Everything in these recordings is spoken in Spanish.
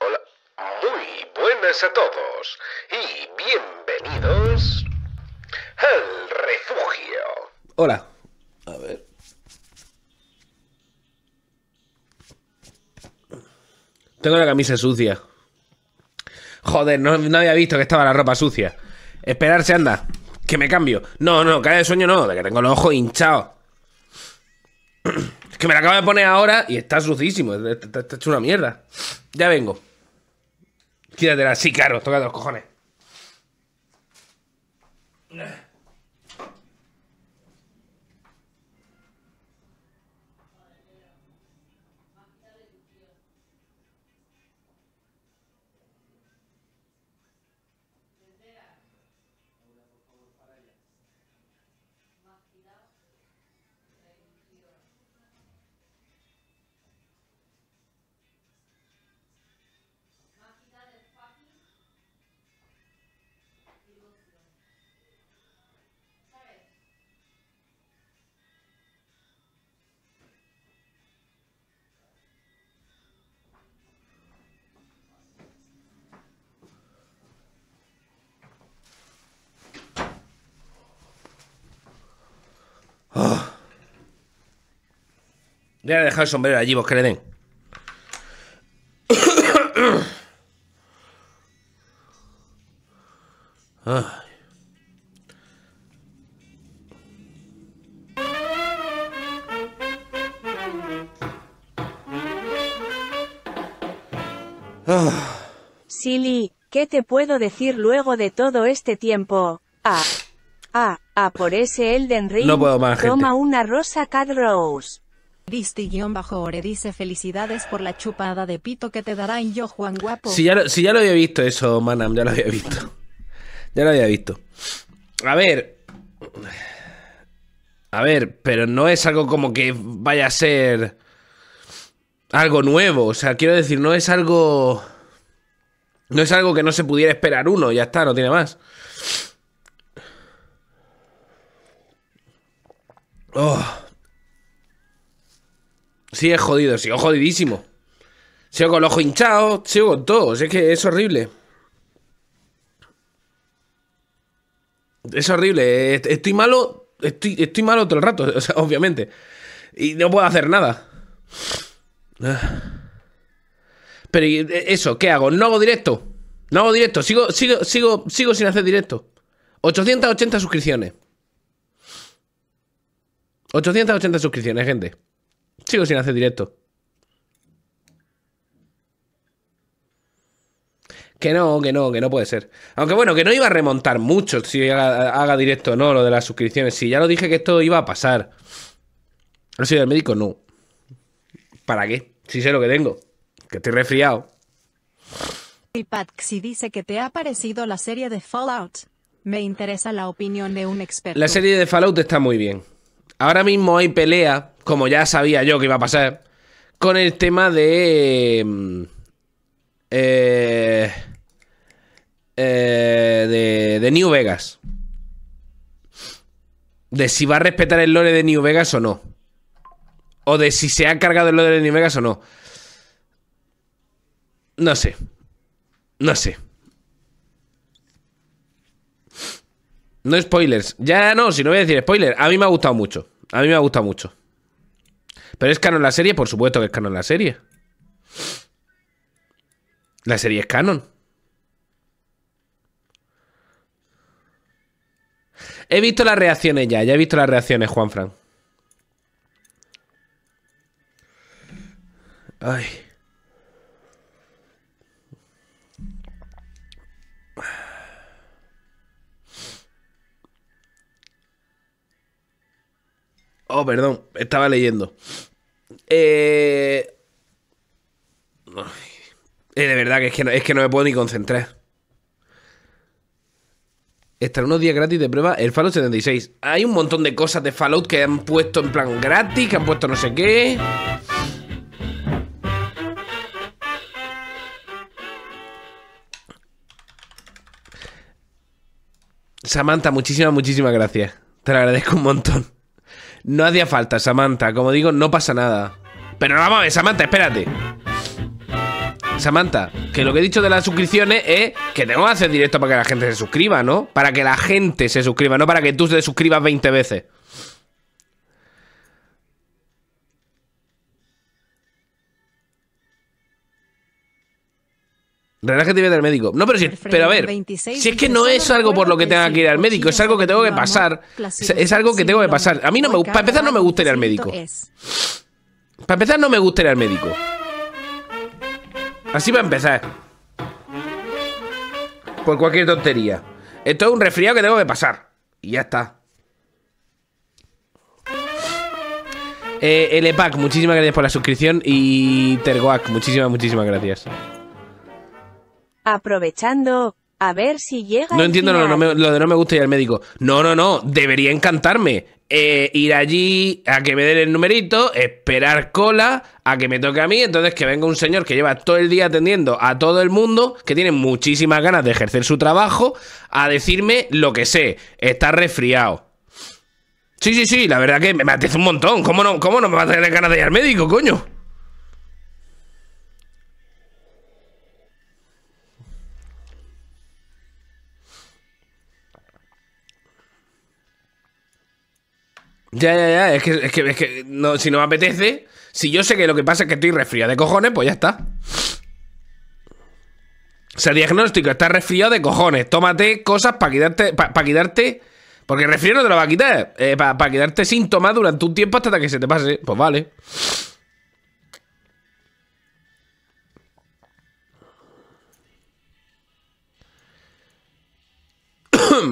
hola, Muy buenas a todos y bienvenidos al refugio. Hola. A ver. Tengo la camisa sucia. Joder, no, había visto que estaba la ropa sucia. Esperarse, anda. Que me cambio. No, no, cae de sueño no, de que tengo los ojos hinchados. me la acabo de poner ahora y está sucísimo. Está, hecho una mierda. Ya vengo. Quítatela. Sí, claro, toca los cojones. Voy a dejar el sombrero allí, vos que le den. Silly, ¿qué te puedo decir luego de todo este tiempo? Ah, ah, ah, por ese Elden Ring. No puedo más, Toma una rosa Cat Rose bajo ore dice felicidades por la chupada de pito que te dará en yo, Juan Guapo. Si ya, si ya lo había visto eso, Manam, ya lo había visto. Ya lo había visto. A ver. A ver, pero no es algo como que vaya a ser algo nuevo. O sea, quiero decir, no es algo. No es algo que no se pudiera esperar uno, ya está, no tiene más. Oh. Sí, es jodido, sigo jodidísimo. Sigo con el ojo hinchado, sigo con todo. es que es horrible. Es horrible. Estoy malo. Estoy, estoy malo todo el rato, obviamente. Y no puedo hacer nada. Ah. Pero e, eso, ¿qué hago? No hago directo. No hago directo. Sigo, sigo, sigo, sigo sin hacer directo. 880 suscripciones. 880 suscripciones, gente. Sigo sin hacer directo. Que no, que no, que no puede ser. Aunque bueno, que no iba a remontar mucho si haga, directo o no lo de las suscripciones. Si ya lo dije que esto iba a pasar. ¿No sido el médico? No. ¿Para qué? Si sé lo que tengo. Que estoy resfriado. Y dice que te ha parecido la serie de Fallout. Me interesa la opinión de un experto. La serie de Fallout está muy bien. Ahora mismo hay pelea como ya sabía yo que iba a pasar, con el tema de... Mm, eh, eh, de, de New Vegas. De si va a respetar el lore de New Vegas o no. O de si se ha cargado el lore de New Vegas o no. No sé. No sé. No spoilers. Ya no, si no voy a decir spoilers. A mí me ha gustado mucho. A mí me ha gustado mucho. ¿Pero es canon la serie? Por supuesto que es canon la serie. La serie es canon. He visto las reacciones ya, ya he visto las reacciones, Juanfran. Ay. Oh, perdón, estaba leyendo. Eh, eh... de verdad que es que, no, es que no me puedo ni concentrar. Estar unos días gratis de prueba el Fallout 76. Hay un montón de cosas de Fallout que han puesto en plan gratis, que han puesto no sé qué. Samantha, muchísimas, muchísimas gracias. Te lo agradezco un montón. No hacía falta, Samantha. Como digo, no pasa nada. Pero vamos a Samantha, espérate. Samantha, que lo que he dicho de las suscripciones es que tengo que hacer directo para que la gente se suscriba, ¿no? Para que la gente se suscriba, no para que tú te suscribas 20 veces. Relájate y vete al médico. No, pero, si, pero a ver, si es que no es algo por lo que tenga que ir al médico, es algo que tengo que pasar. Es, algo que tengo que pasar. A mí no me gusta. Para empezar, no me gusta ir al médico. Para empezar, no me gusta ir al médico. Así va a empezar. Por cualquier tontería. Esto es un resfriado que tengo que pasar. Y ya está. Eh, e pack, muchísimas gracias por la suscripción. Y Tergoac, muchísimas, muchísimas gracias aprovechando a ver si llega. No entiendo lo, no me, de no me gusta ir al médico. No, no, no, debería encantarme. Eh, ir allí a que me den el numerito, esperar cola, a que me toque a mí, entonces que venga un señor que lleva todo el día atendiendo a todo el mundo, que tiene muchísimas ganas de ejercer su trabajo, a decirme lo que sé, está resfriado. Sí, sí, sí, la verdad que me apetece un montón. ¿Cómo no, ¿Cómo no me va a tener ganas de ir al médico, coño? Ya, ya, ya. Es que, es que, es que si no me apetece, si yo sé que lo que pasa es que estoy resfriado de cojones, pues ya está. O sea, diagnóstico, estás resfriado de cojones. Tómate cosas para quitarte. Para quitarte. Porque resfriado no te lo va a quitar. Eh, para quedarte quitarte síntomas durante un tiempo hasta que se te pase. Pues vale.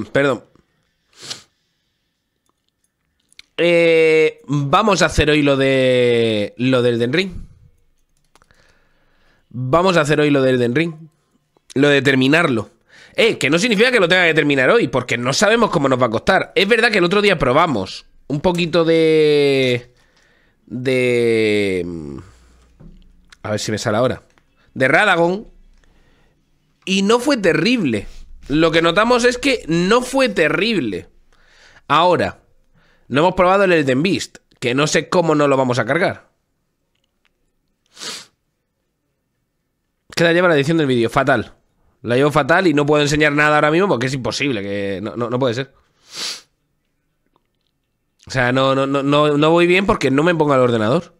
Perdón. Eh, vamos a hacer hoy lo de. Lo del Den Ring. Vamos a hacer hoy lo del Den Ring. Lo de terminarlo. Eh, que no significa que lo tenga que terminar hoy, porque no sabemos cómo nos va a costar. Es verdad que el otro día probamos un poquito de. De. Mm, a ver si me sale ahora. De Radagon. Y no fue terrible. Lo que notamos es que no fue terrible. Ahora, no hemos probado el Elden Beast, que no sé cómo no lo vamos a cargar. la lleva la edición del vídeo, fatal. La llevo fatal y no puedo enseñar nada ahora mismo porque es imposible, que no, no, puede ser. O sea, no, no, no voy bien porque no me pongo al ordenador.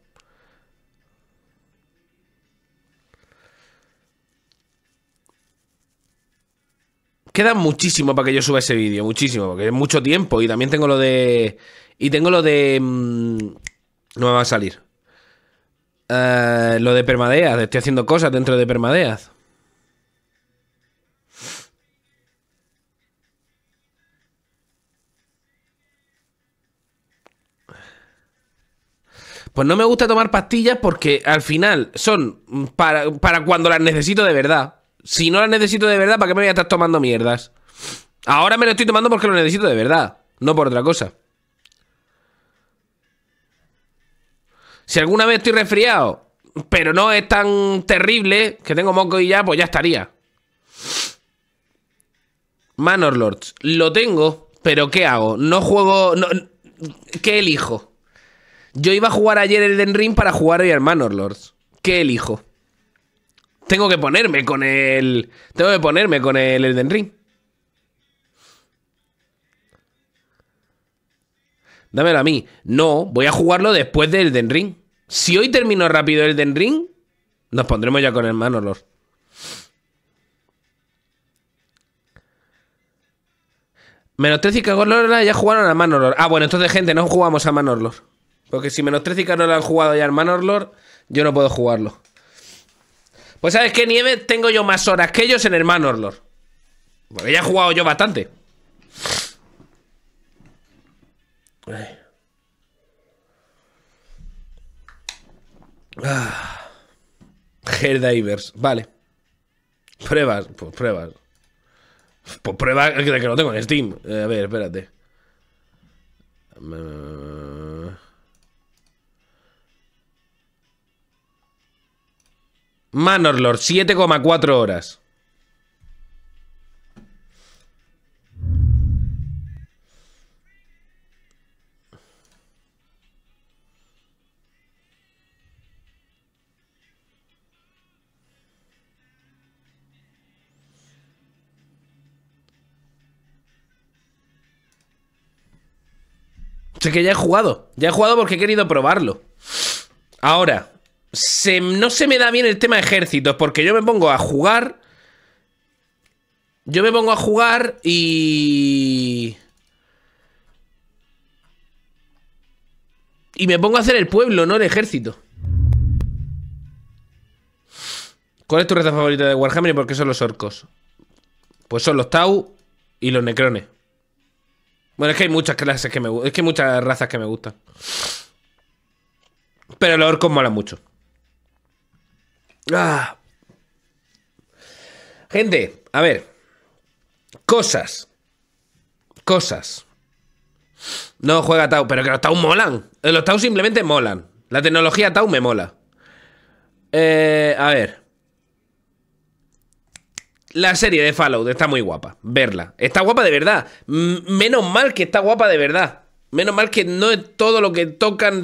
Queda muchísimo para que yo suba ese vídeo, muchísimo, porque es mucho tiempo. Y también tengo lo de. Y tengo lo de. Mm, no me va a salir. Eh, lo de permadeas, estoy haciendo cosas dentro de permadeas. Pues no me gusta tomar pastillas porque al final son para cuando las necesito de verdad. Si no la necesito de verdad, ¿para qué me voy a estar tomando mierdas? Ahora me lo estoy tomando porque lo necesito de verdad, no por otra cosa. Si alguna vez estoy resfriado, pero no es tan terrible que tengo moco y ya, pues ya estaría. Manor Lords, lo tengo, pero ¿qué hago? No juego. ¿Qué elijo? Yo iba a jugar ayer el Den Ring para jugar hoy al Manor Lords. ¿Qué elijo? Tengo que ponerme con el. Tengo que ponerme con el Elden Ring. Dámelo a mí. No, voy a jugarlo después del Elden Ring. Si hoy termino rápido el Elden Ring, nos pondremos ya con el Lord. Menos 3 y ya jugaron a Lord. Ah, bueno, entonces, gente, no jugamos a Lord. Porque si menos 3 y han jugado ya al Lord, yo no puedo jugarlo. Pues sabes qué, Nieve tengo yo más horas que ellos en el Lord. Porque ya he jugado yo bastante. Ay. Ah. vale. Pruebas, pues pruebas. Pues pruebas que, que no tengo en Steam. Eh, a ver, espérate. Mm. Manor Lord, 7,4 horas. Sé que ya he jugado. Ya he jugado porque he querido probarlo. Ahora, no se me da bien el tema de ejércitos, porque yo me pongo a jugar. Yo me pongo a jugar y. Y me pongo a hacer el pueblo, no el ejército. ¿Cuál es tu raza favorita de Warhammer y por qué son los orcos? Pues son los Tau y los Necrones. Bueno, es que hay muchas clases que me Es que hay muchas razas que me gustan. Pero los orcos molan mucho. Ah. Gente, a ver. Cosas. Cosas. No juega Tau, pero que los Tau molan. Eh, los Tau simplemente molan. La tecnología Tau me mola. Eh, a ver. La serie de Fallout está muy guapa. Verla. Está guapa de verdad. menos mal que está guapa de verdad. Menos mal que no es todo lo que tocan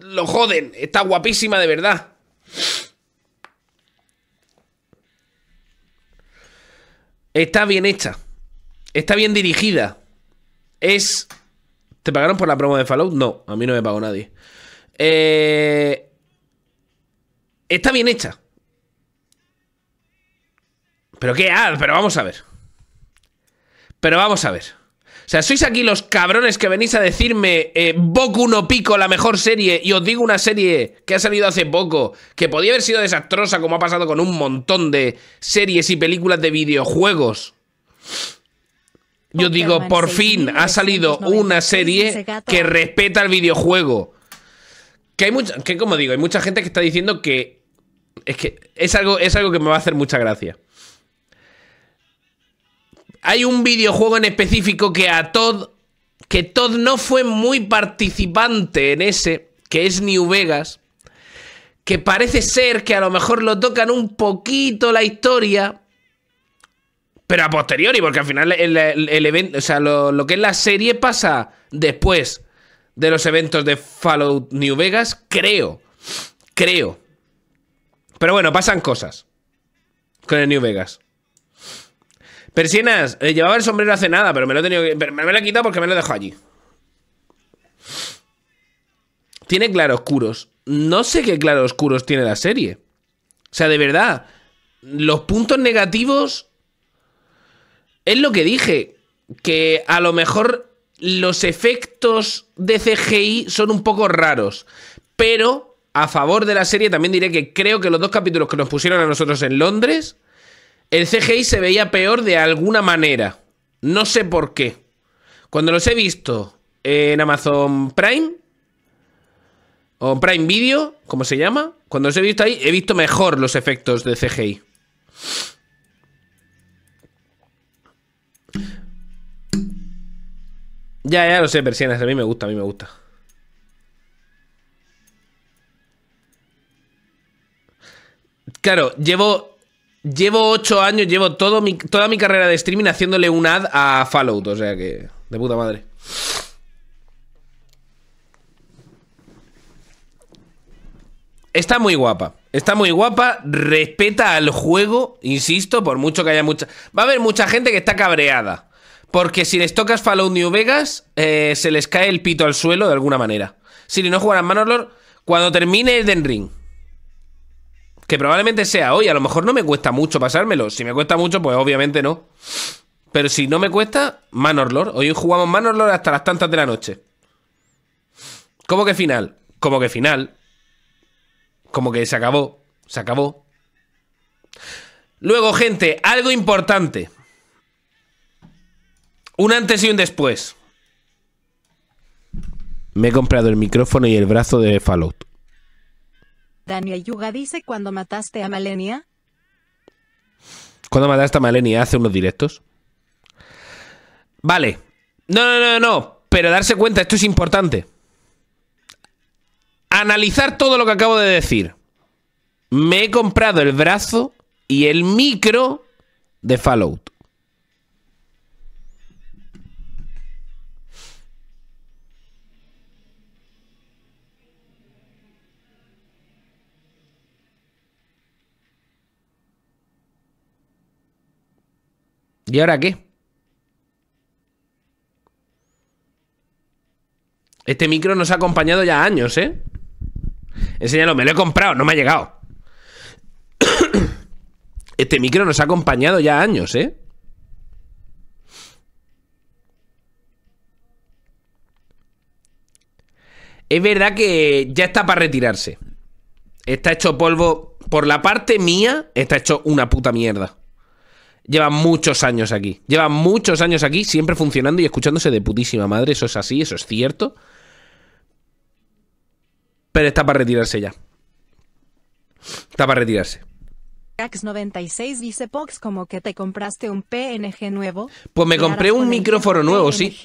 lo joden. Está guapísima de verdad. Está bien hecha. Está bien dirigida. Es. ¿Te pagaron por la promo de Fallout? No, a mí no me pagó nadie. Eh, está bien hecha. Pero qué. Ah, pero vamos a ver. Pero vamos a ver. O sea, sois aquí los cabrones que venís a decirme eh, Boku no Pico, la mejor serie, y os digo una serie que ha salido hace poco, que podía haber sido desastrosa, como ha pasado con un montón de series y películas de videojuegos. Yo digo, por fin ha salido una serie que respeta el videojuego. Que hay mucha, que como digo, hay mucha gente que está diciendo que es que es algo, es algo que me va a hacer mucha gracia hay un videojuego en específico que a Todd, que Todd no fue muy participante en ese, que es New Vegas, que parece ser que a lo mejor lo tocan un poquito la historia, pero a posteriori, porque al final el, evento, o sea, lo, lo que es la serie pasa después de los eventos de Fallout New Vegas, creo, creo. Pero bueno, pasan cosas con el New Vegas. Persianas, eh, llevaba el sombrero hace nada, pero me lo he tenido me, me lo he quitado porque me lo dejo allí. Tiene claroscuros. No sé qué claroscuros tiene la serie. O sea, de verdad, los puntos negativos es lo que dije, que a lo mejor los efectos de CGI son un poco raros, pero a favor de la serie también diré que creo que los dos capítulos que nos pusieron a nosotros en Londres el CGI se veía peor de alguna manera. No sé por qué. Cuando los he visto en Amazon Prime o Prime Video, como se llama, cuando los he visto ahí, he visto mejor los efectos de CGI. Ya, ya lo sé, persianas. A mí me gusta, a mí me gusta. Claro, llevo Llevo ocho años, llevo toda mi carrera de streaming haciéndole un ad a Fallout, o sea que. De puta madre. Está muy guapa. Está muy guapa. Respeta al juego, insisto, por mucho que haya mucha. Va a haber mucha gente que está cabreada. Porque si les tocas Fallout New Vegas, eh, se les cae el pito al suelo de alguna manera. Si no Manor Lord, cuando termine den Ring. Que probablemente sea hoy. A lo mejor no me cuesta mucho pasármelo. Si me cuesta mucho, pues obviamente no. Pero si no me cuesta, Manor Lord. Hoy jugamos Manor Lord hasta las tantas de la noche. ¿Cómo que final? Como que final. Como que se acabó. Se acabó. Luego, gente, algo importante. Un antes y un después. Me he comprado el micrófono y el brazo de Fallout. Daniel Yuga dice cuando mataste a Malenia. Cuando mataste a Malenia? Hace unos directos. Vale. No, no, no, no. Pero darse cuenta, esto es importante. Analizar todo lo que acabo de decir. Me he comprado el brazo y el micro de Fallout. ¿Y ahora qué? Este micro nos ha acompañado ya años, ¿eh? Enseñalo, me lo he comprado, no me ha llegado. Este micro nos ha acompañado ya años, ¿eh? Es verdad que ya está para retirarse. Está hecho polvo. Por la parte mía, está hecho una puta mierda lleva muchos años aquí. Lleva muchos años aquí, siempre funcionando y escuchándose de putísima madre. Eso es así, eso es cierto. Pero está para retirarse ya. Está para retirarse. Cax96 dice Pox como que te compraste un PNG nuevo. Pues me compré un micrófono nuevo, sí.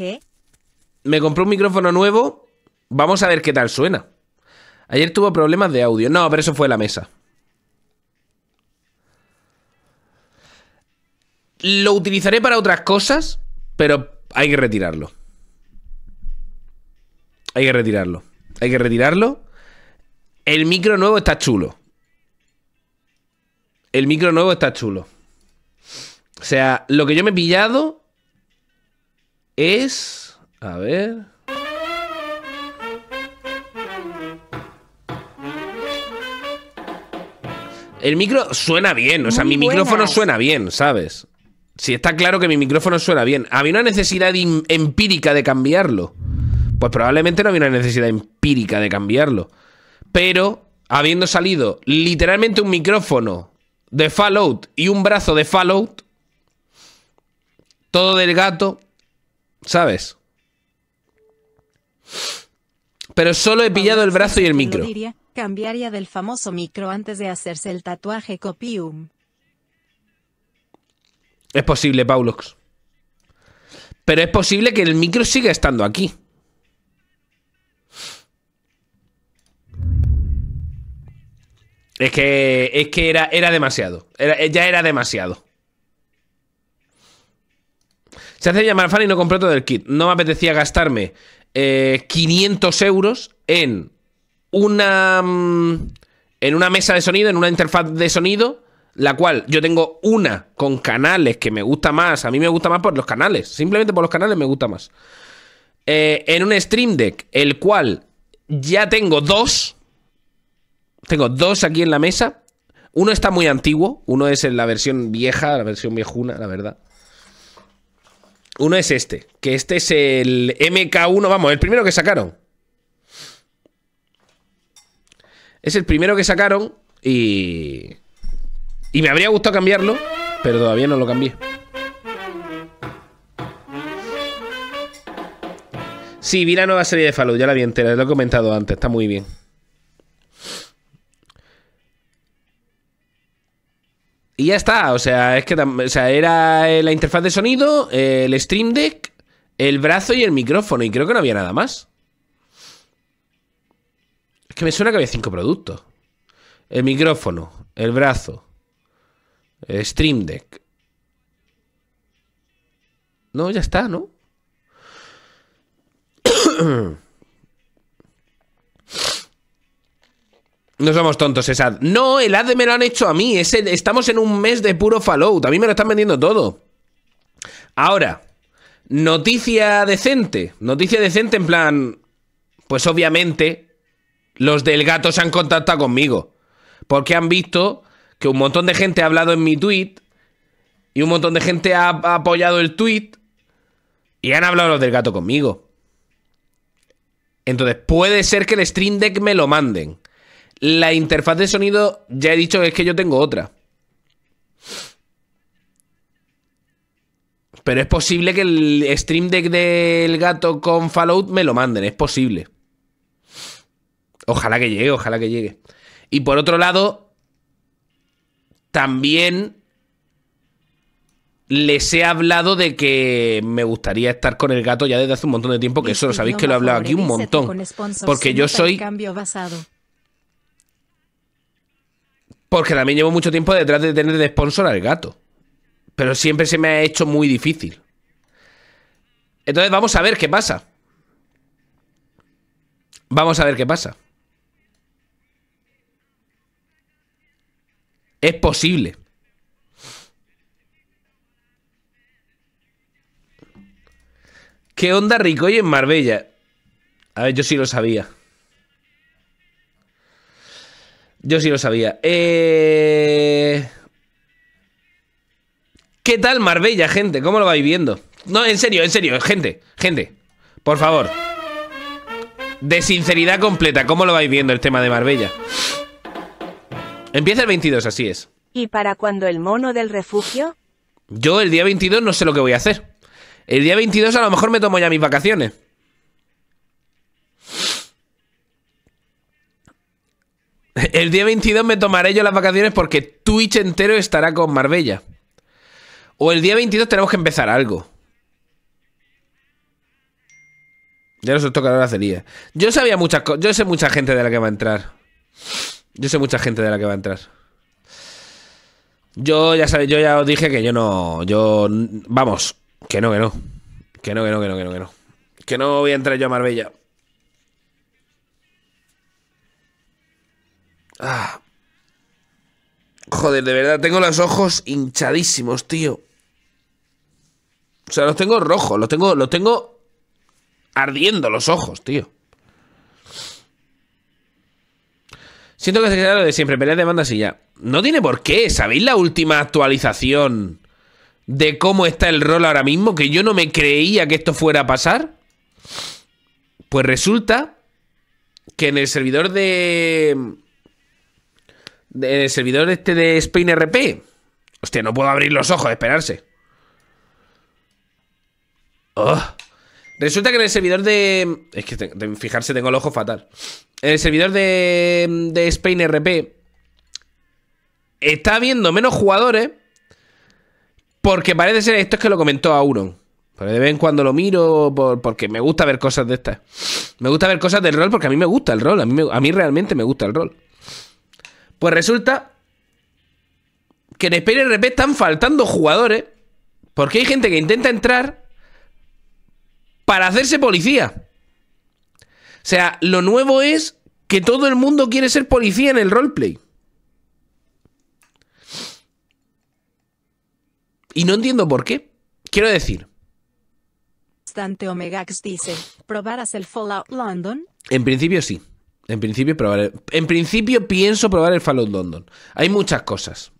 Me compré un micrófono nuevo. Vamos a ver qué tal suena. Ayer tuvo problemas de audio. No, pero eso fue la mesa. Lo utilizaré para otras cosas, pero hay que retirarlo. Hay que retirarlo. Hay que retirarlo. El micro nuevo está chulo. El micro nuevo está chulo. O sea, lo que yo me he pillado es... A ver... El micro suena bien, o sea, mi micrófono suena bien, ¿sabes? Si está claro que mi micrófono suena bien. ¿Había una necesidad empírica de cambiarlo? Pues probablemente no había una necesidad empírica de cambiarlo. Pero, habiendo salido literalmente un micrófono de Fallout y un brazo de Fallout, todo del gato, ¿sabes? Pero solo he pillado el brazo y el micro. Cambiaría del famoso micro antes de hacerse el tatuaje copium. Es posible, Paulox. Pero es posible que el micro siga estando aquí. Es que, es que era, era demasiado. ya era demasiado. Se hace llamar Fanny y no compré todo el kit. No me apetecía gastarme 500 eh, euros en una, mm, en una mesa de sonido, en una interfaz de sonido la cual yo tengo una con canales que me gusta más. A mí me gusta más por los canales. Simplemente por los canales me gusta más. Eh, en un Stream Deck, el cual ya tengo dos. Tengo dos aquí en la mesa. Uno está muy antiguo. Uno es en la versión vieja, la versión viejuna, la verdad. Uno es este, que este es el MK1, vamos, el primero que sacaron. Es el primero que sacaron y... Y me habría gustado cambiarlo, pero todavía no lo cambié. Sí, vi la nueva serie de Fallout, ya la vi entera, lo he comentado antes, está muy bien. Y ya está, o sea, es que o sea, era eh, la interfaz de sonido, eh, el Stream Deck, el brazo y el micrófono, y creo que no había nada más. Es que me suena que había cinco productos. El micrófono, el brazo, eh, Stream Deck. No, ya está, ¿no? No somos tontos, Esa. No, el AD me lo han hecho a mí. estamos en un mes de puro Fallout. A mí me lo están vendiendo todo. Ahora, noticia decente. Noticia decente en plan... Pues obviamente, los del gato se han contactado conmigo. Porque han visto que un montón de gente ha hablado en mi tweet y un montón de gente ha, apoyado el tweet y han hablado los del gato conmigo. Entonces, puede ser que el Stream Deck me lo manden. La interfaz de sonido, ya he dicho que es que yo tengo otra. Pero es posible que el Stream Deck del gato con Fallout me lo manden, es posible. Ojalá que llegue, ojalá que llegue. Y por otro lado, también les he hablado de que me gustaría estar con el gato ya desde hace un montón de tiempo, que eso lo sabéis que lo he hablado aquí un montón. Porque yo soy... Porque también llevo mucho tiempo detrás de tener de sponsor al gato. Pero siempre se me ha hecho muy difícil. Entonces vamos a ver qué pasa. Vamos a ver qué pasa. Es posible. ¿Qué onda Ricoy en Marbella? A ver, yo sí lo sabía. Yo sí lo sabía. Eh... ¿Qué tal Marbella, gente? ¿Cómo lo vais viendo? No, en serio, en serio, gente, gente. Por favor. De sinceridad completa, ¿cómo lo vais viendo el tema de Marbella? Empieza el 22, así es. ¿Y para cuando el mono del refugio? Yo el día 22 no sé lo que voy a hacer. El día 22 a lo mejor me tomo ya mis vacaciones. El día 22 me tomaré yo las vacaciones porque Twitch entero estará con Marbella. O el día 22 tenemos que empezar algo. Ya nos toca la celia. Yo sabía muchas cosas. Yo sé mucha gente de la que va a entrar. Yo sé mucha gente de la que va a entrar. Yo ya yo ya os dije que yo no. Yo. Vamos, que no, que no. Que no, que no, que no, que no, que no. Que no voy a entrar yo a Marbella. Ah. Joder, de verdad, tengo los ojos hinchadísimos, tío. O sea, los tengo rojos, los tengo, los tengo ardiendo los ojos, tío. Siento que se lo de siempre, peleas de bandas y ya. No tiene por qué. ¿Sabéis la última actualización de cómo está el rol ahora mismo? Que yo no me creía que esto fuera a pasar. Pues resulta que en el servidor de... en el servidor este de Spain RP. Hostia, no puedo abrir los ojos, esperarse. Oh. Resulta que en el servidor de... Es que fijarse tengo el ojo fatal el servidor de, de Spain RP está viendo menos jugadores porque parece ser, esto es que lo comentó Auron. Pero de vez en cuando lo miro porque me gusta ver cosas de estas. Me gusta ver cosas del rol porque a mí me gusta el rol. A mí, a mí realmente me gusta el rol. Pues resulta que en Spain RP están faltando jugadores porque hay gente que intenta entrar para hacerse policía. O sea, lo nuevo es que todo el mundo quiere ser policía en el roleplay. Y no entiendo por qué. Quiero decir. dice, ¿probarás el Fallout London? En principio sí. En principio, probaré. en principio pienso probar el Fallout London. Hay muchas cosas.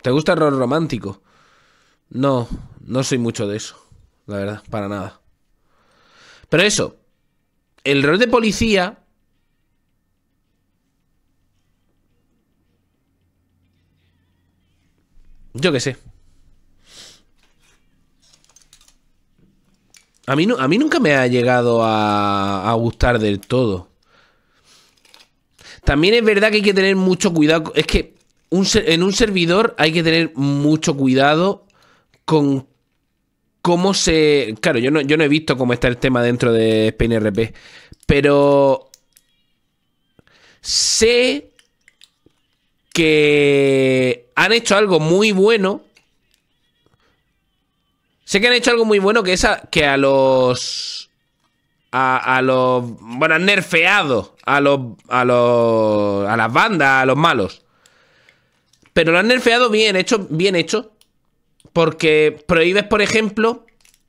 ¿Te gusta el rol romántico? No, no soy mucho de eso. La verdad, para nada. Pero eso, el rol de policía Yo qué sé. A mí, a mí nunca me ha llegado a, gustar del todo. También es verdad que hay que tener mucho cuidado. Es que en un servidor hay que tener mucho cuidado con cómo se. Claro, yo no, yo no he visto cómo está el tema dentro de Spain RP, pero. Sé que han hecho algo muy bueno. Sé que han hecho algo muy bueno que esa. Que a los. A, a los. Bueno, han nerfeado a los. A los. A las bandas, a los malos. Pero lo han nerfeado bien hecho, bien hecho. Porque prohíbes, por ejemplo,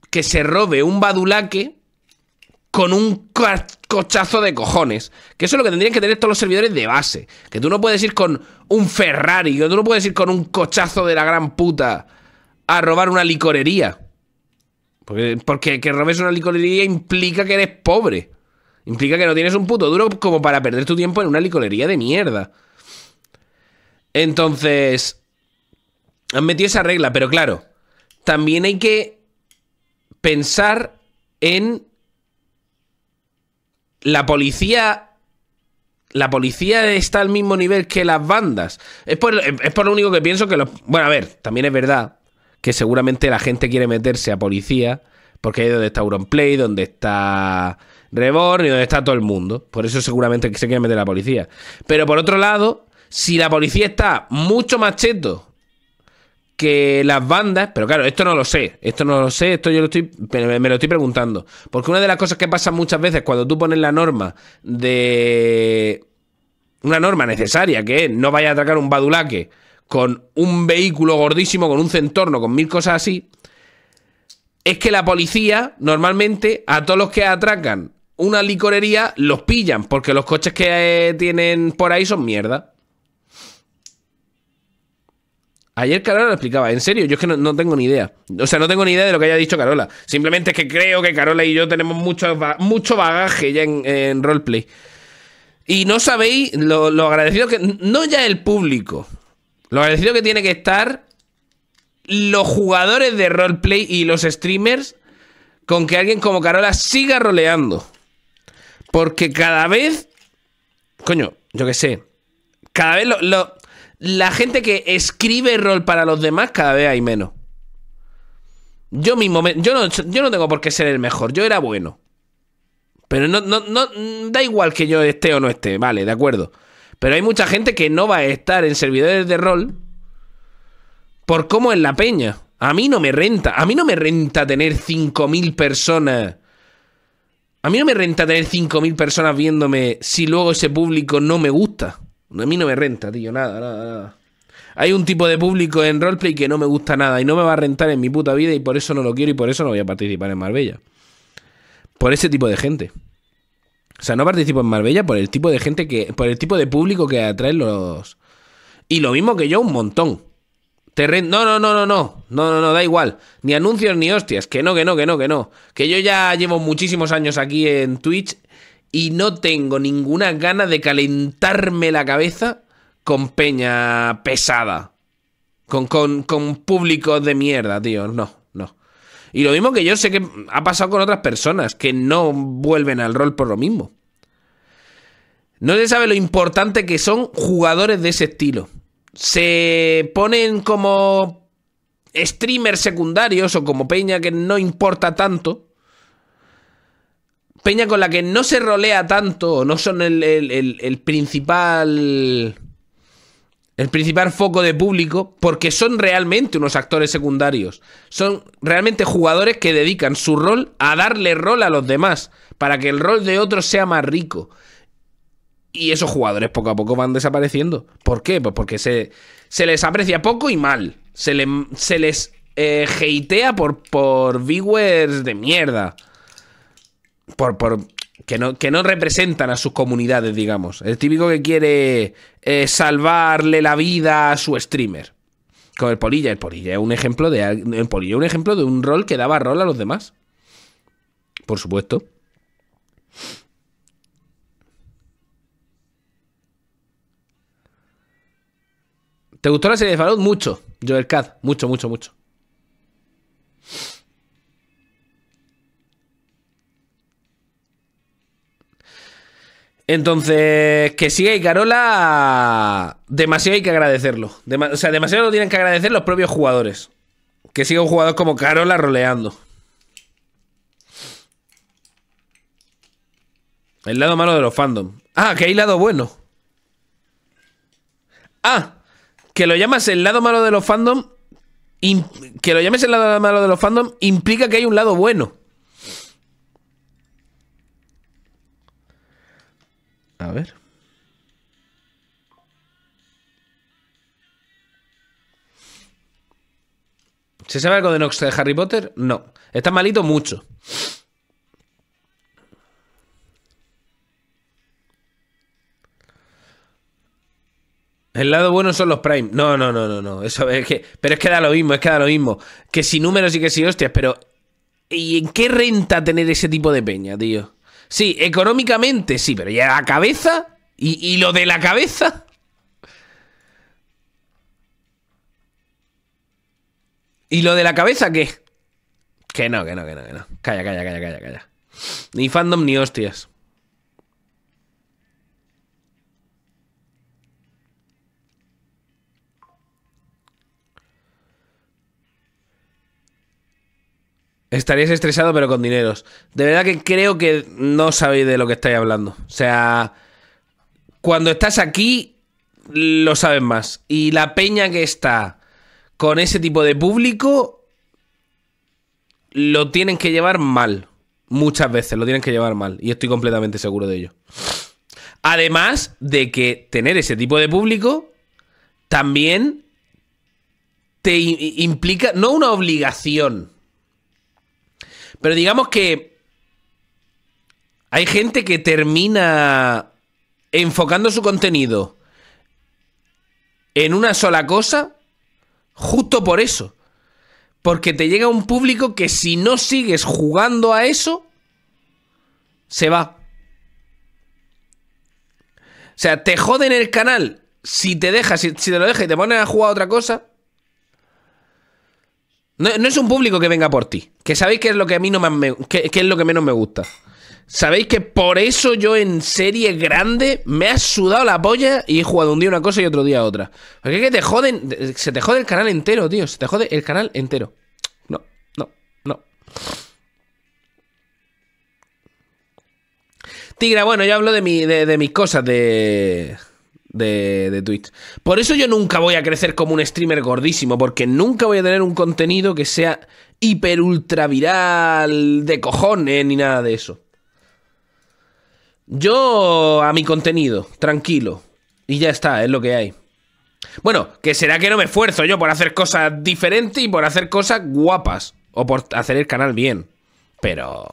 que se robe un badulaque con un cochazo de cojones. Que eso es lo que tendrían que tener todos los servidores de base. Que tú no puedes ir con un Ferrari, que tú no puedes ir con un cochazo de la gran puta a robar una licorería. Porque, porque que robes una licorería implica que eres pobre. Implica que no tienes un puto duro como para perder tu tiempo en una licorería de mierda. Entonces, han metido esa regla, pero claro, también hay que pensar en la policía. La policía está al mismo nivel que las bandas. Es por, lo único que pienso que los. Bueno, a ver, también es verdad que seguramente la gente quiere meterse a policía, porque ahí es donde está Play, donde está Reborn y donde está todo el mundo. Por eso seguramente se quiere meter a la policía. Pero por otro lado, si la policía está mucho más cheto que las bandas, pero claro, esto no lo sé, esto no lo sé, esto yo lo estoy, me, lo estoy preguntando. Porque una de las cosas que pasa muchas veces cuando tú pones la norma de... Una norma necesaria, que es no vaya a atracar un badulaque con un vehículo gordísimo, con un centorno, con mil cosas así, es que la policía normalmente a todos los que atracan una licorería los pillan, porque los coches que eh, tienen por ahí son mierda. Ayer Carola lo explicaba, en serio, yo es que no, tengo ni idea. O sea, no tengo ni idea de lo que haya dicho Carola. Simplemente es que creo que Carola y yo tenemos mucho, mucho bagaje ya en, roleplay. Y no sabéis lo, agradecido que. No ya el público. Lo agradecido que tiene que estar los jugadores de roleplay y los streamers con que alguien como Carola siga roleando. Porque cada vez. Coño, yo qué sé. Cada vez lo la gente que escribe rol para los demás cada vez hay menos. Yo mismo, yo, no, yo no tengo por qué ser el mejor, yo era bueno. Pero no, no, no, da igual que yo esté o no esté, vale, de acuerdo. Pero hay mucha gente que no va a estar en servidores de rol por cómo es la peña. A mí no me renta, a mí no me renta tener 5.000 personas. A mí no me renta tener 5.000 personas viéndome si luego ese público no me gusta. A mí no me renta, tío, nada, nada, nada. Hay un tipo de público en roleplay que no me gusta nada y no me va a rentar en mi puta vida y por eso no lo quiero y por eso no voy a participar en Marbella. Por ese tipo de gente. O sea, no participo en Marbella por el tipo de gente que. por el tipo de público que atraen los. Y lo mismo que yo, un montón. Te No, no, no, no, no. No, no, no, da igual. Ni anuncios ni hostias. Que no, que no, que no, que no. Que yo ya llevo muchísimos años aquí en Twitch y no tengo ninguna gana de calentarme la cabeza con peña pesada. Con, con, con público de mierda, tío. No, no. Y lo mismo que yo sé que ha pasado con otras personas que no vuelven al rol por lo mismo. No se sabe lo importante que son jugadores de ese estilo. Se ponen como streamers secundarios o como peña que no importa tanto peña con la que no se rolea tanto, no son el, principal el principal foco de público, porque son realmente unos actores secundarios. Son realmente jugadores que dedican su rol a darle rol a los demás, para que el rol de otros sea más rico. Y esos jugadores poco a poco van desapareciendo. ¿Por qué? Pues porque se, se les aprecia poco y mal. Se, se les eh, por, por viewers de mierda por, por que no, que no, representan a sus comunidades, digamos. El típico que quiere eh, salvarle la vida a su streamer. Con el Polilla, el Polilla es un ejemplo de polilla, un ejemplo de un rol que daba rol a los demás. Por supuesto. ¿Te gustó la serie de Fallout? Mucho, Joel Cad, Mucho, mucho, mucho. Entonces, que siga Carola demasiado hay que agradecerlo. o sea, demasiado lo tienen que agradecer los propios jugadores. Que siga un jugador como Carola roleando. El lado malo de los fandom. Ah, que hay lado bueno. Ah, que lo llamas el lado malo de los fandom. Que lo llames el lado malo de los fandom implica que hay un lado bueno. A ver. ¿Se sabe algo de Nox de Harry Potter? No. Está malito mucho. El lado bueno son los Prime. No, no, no, no, no. Eso es que. Pero es que da lo mismo, es que da lo mismo. Que si números y que si hostias, pero. ¿Y en qué renta tener ese tipo de peña, tío? Sí, económicamente sí, pero ya la cabeza. ¿Y, y lo de la cabeza? ¿Y lo de la cabeza qué? Que no, que no, que no, que no. Calla, calla, calla, calla, calla. Ni fandom ni hostias. Estarías estresado, pero con dineros. De verdad que creo que no sabéis de lo que estáis hablando. O sea, cuando estás aquí, lo sabes más. Y la peña que está con ese tipo de público, lo tienen que llevar mal. Muchas veces lo tienen que llevar mal. Y estoy completamente seguro de ello. Además de que tener ese tipo de público también te implica, no una obligación, pero digamos que hay gente que termina enfocando su contenido en una sola cosa justo por eso. Porque te llega un público que si no sigues jugando a eso, se va. O sea, te joden el canal si te dejas, si, te lo dejas y te pones a jugar a otra cosa, no, es un público que venga por ti. Que sabéis que es lo que a mí no me, que, es lo que menos me gusta. Sabéis que por eso yo en serie grande me ha sudado la polla y he jugado un día una cosa y otro día otra. Porque es que te joden. Se te jode el canal entero, tío. Se te jode el canal entero. No, no, no. Tigra, bueno, yo hablo de, mi, de, de mis cosas, de de, de, Twitch. Por eso yo nunca voy a crecer como un streamer gordísimo, porque nunca voy a tener un contenido que sea hiper ultra viral de cojones ni nada de eso. Yo a mi contenido, tranquilo. Y ya está, es lo que hay. Bueno, que será que no me esfuerzo yo por hacer cosas diferentes y por hacer cosas guapas. O por hacer el canal bien. Pero...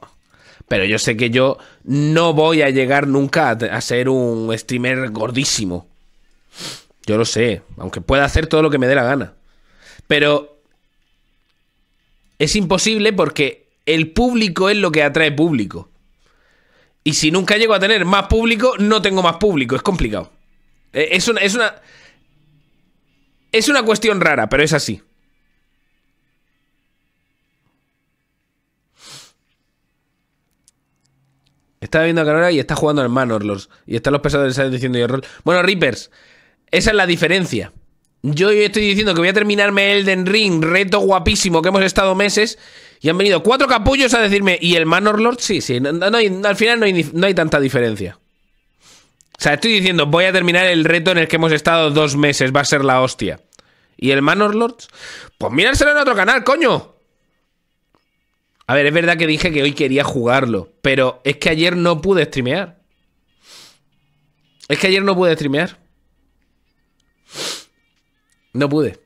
Pero yo sé que yo no voy a llegar nunca a, ser un streamer gordísimo. Yo lo sé, aunque pueda hacer todo lo que me dé la gana. Pero es imposible porque el público es lo que atrae público. Y si nunca llego a tener más público, no tengo más público. Es complicado. E, es una, es una, es una cuestión rara, pero es así. Estaba viendo a Carrera y está jugando al Lords. Y están los pesados diciendo yo rol. Bueno, Reapers, esa es la diferencia. Yo estoy diciendo que voy a terminarme Elden Ring, reto guapísimo, que hemos estado meses. Y han venido cuatro capullos a decirme, ¿y el Manor Lords? Sí, sí. al final no hay, tanta diferencia. O sea, estoy diciendo, voy a terminar el reto en el que hemos estado dos meses, va a ser la hostia. ¿Y el Manor Lords? Pues míranselo en otro canal, coño. A ver, es verdad que dije que hoy quería jugarlo, pero es que ayer no pude streamear. Es que ayer no pude streamear. No pude.